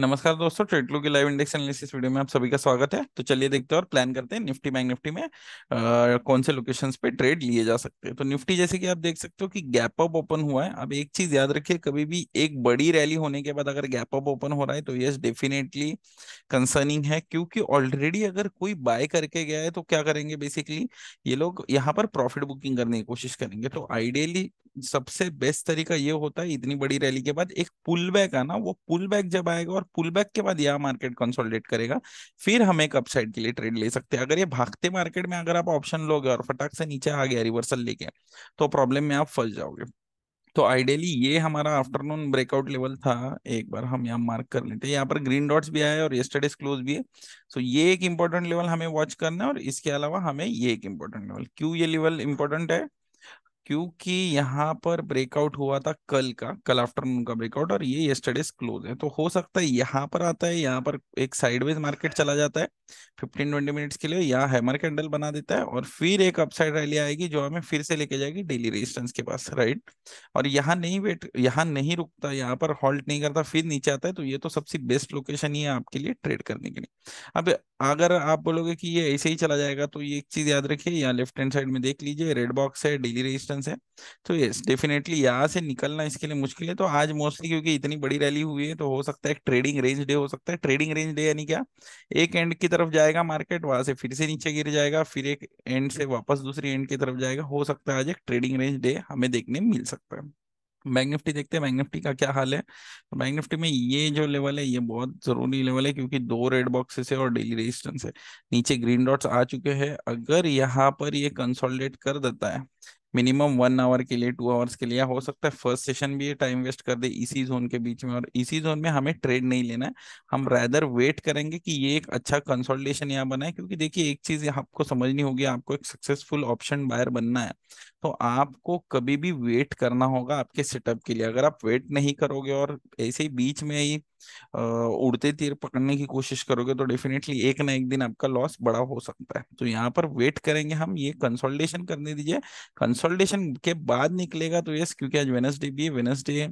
नमस्कार दोस्तों ट्रेडलू की लाइव इंडेक्स एनालिसिस वीडियो में आप सभी का स्वागत है तो चलिए देखते हैं और प्लान करते हैं निफ्टी बैंक निफ्टी में आ, कौन से लोकेशंस पे ट्रेड लिए जा सकते हैं तो निफ्टी जैसे कि आप देख सकते हो कि गैप अप ओपन हुआ है अब एक चीज याद रखिए कभी भी एक बड़ी रैली होने के बाद अगर गैप अप ओपन हो रहा है तो यस डेफिनेटली कंसर्निंग है क्योंकि ऑलरेडी अगर कोई बाय करके गया है तो क्या करेंगे बेसिकली ये लोग यहाँ पर प्रॉफिट बुकिंग करने की कोशिश करेंगे तो आइडियली सबसे बेस्ट तरीका ये होता है इतनी बड़ी रैली के बाद एक पुल बैक आना वो पुल बैक जब आएगा और पुल बैक के बाद यह मार्केट कंसोलिडेट करेगा फिर हम एक अपसाइड के लिए ट्रेड ले सकते हैं अगर ये भागते मार्केट में अगर आप ऑप्शन लोगे और फटाक से नीचे आ गया रिवर्सल लेके तो प्रॉब्लम में आप फंस जाओगे तो आइडियली ये हमारा आफ्टरनून ब्रेकआउट लेवल था एक बार हम यहाँ मार्क कर लेते हैं यहाँ पर ग्रीन डॉट्स भी आए और यस्टरडेज क्लोज भी है सो so ये एक इंपॉर्टेंट लेवल हमें वॉच करना है और इसके अलावा हमें ये एक इंपॉर्टेंट लेवल क्यों ये लेवल इम्पोर्टेंट है क्योंकि यहाँ पर ब्रेकआउट हुआ था कल का कल आफ्टरनून का ब्रेकआउट और ये येस्टरडेज क्लोज है तो हो सकता है यहाँ पर आता है यहाँ पर एक साइडवेज मार्केट चला जाता है फिफ्टीन ट्वेंटी मिनट्स के लिए यहाँ हैमर कैंडल बना देता है और फिर एक अपसाइड रैली आएगी जो हमें फिर से लेके जाएगी डेली रेजिस्टेंस के पास राइट और यहाँ नहीं वेट यहाँ नहीं रुकता यहाँ पर हॉल्ट नहीं करता फिर नीचे आता है तो ये तो सबसे बेस्ट लोकेशन ही है आपके लिए ट्रेड करने के लिए अब अगर आप बोलोगे कि ये ऐसे ही चला जाएगा तो ये एक चीज याद रखिये यहाँ लेफ्ट हैंड साइड में देख लीजिए रेड बॉक्स है डेली रेजिस्टेंस है तो ये डेफिनेटली यहाँ से निकलना इसके लिए मुश्किल है तो आज मोस्टली क्योंकि इतनी बड़ी रैली हुई है तो हो सकता है ट्रेडिंग रेंज डे हो सकता है ट्रेडिंग रेंज डे यानी क्या एक एंड की तरफ तरफ जाएगा मार्केट वहां से फिर से नीचे गिर जाएगा फिर एक एंड से वापस दूसरी एंड की तरफ जाएगा हो सकता है आज एक ट्रेडिंग रेंज डे हमें देखने मिल सकता है बैंक निफ्टी देखते हैं बैंक निफ्टी का क्या हाल है तो बैंक निफ्टी में ये जो लेवल है ये बहुत जरूरी लेवल है क्योंकि दो रेड बॉक्सेस है और डेली रेजिस्टेंस है नीचे ग्रीन डॉट्स आ चुके हैं अगर यहाँ पर ये कंसोलिडेट कर देता है मिनिमम वन आवर के लिए टू आवर्स के लिए हो सकता है फर्स्ट सेशन भी टाइम वेस्ट कर दे इसी जोन के बीच में और इसी जोन में हमें ट्रेड नहीं लेना है हम रैदर वेट करेंगे कि ये एक अच्छा कंसोल्टेशन यहाँ बनाए क्योंकि देखिए एक चीज आपको समझनी होगी आपको एक सक्सेसफुल ऑप्शन बायर बनना है तो आपको कभी भी वेट करना होगा आपके सेटअप के लिए अगर आप वेट नहीं करोगे और ऐसे ही बीच में ही उड़ते तीर पकड़ने की कोशिश करोगे तो डेफिनेटली एक ना एक दिन आपका लॉस बड़ा हो सकता है तो यहाँ पर वेट करेंगे हम ये कंसोल्टेशन करने दीजिए कंसोल्टेशन के बाद निकलेगा तो यस क्योंकि आज वेनसडे भी है वेनसडे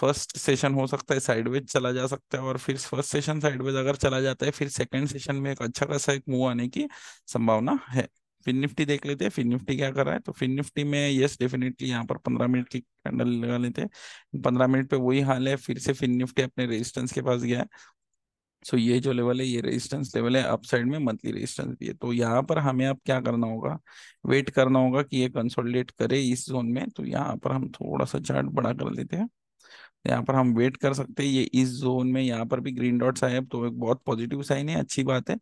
फर्स्ट सेशन हो सकता है साइडवेज चला जा सकता है और फिर फर्स्ट सेशन साइडवेज अगर चला जाता है फिर सेकेंड सेशन में एक अच्छा खासा एक मूव आने की संभावना है फिन निफ्टी देख लेते हैं फिन निफ्टी क्या कर रहा है तो फिन निफ्टी में यस डेफिनेटली यहाँ पर पंद्रह मिनट की कैंडल लगा लेते हैं पंद्रह मिनट पे वही हाल है फिर से फिन निफ्टी अपने रेजिस्टेंस के पास गया है सो ये जो लेवल है ये रेजिस्टेंस लेवल है अप साइड में मंथली रेजिस्टेंस भी है तो यहाँ पर हमें अब क्या करना होगा वेट करना होगा कि ये कंसोलिडेट करे इस जोन में तो यहाँ पर हम थोड़ा सा चार्ट बड़ा कर लेते हैं यहाँ पर हम वेट कर सकते हैं ये इस जोन में यहाँ पर भी ग्रीन डॉट्स आए तो एक बहुत पॉजिटिव साइन है अच्छी बात है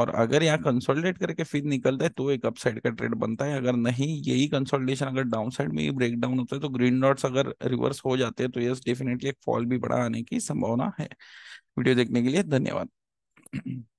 और अगर यहाँ कंसोलिडेट करके फिर निकलता है तो एक अपसाइड का ट्रेड बनता है अगर नहीं यही कंसोलिडेशन अगर डाउन साइड में ब्रेक डाउन होता है तो ग्रीन डॉट्स अगर रिवर्स हो जाते हैं तो यस डेफिनेटली एक फॉल भी बड़ा आने की संभावना है वीडियो देखने के लिए धन्यवाद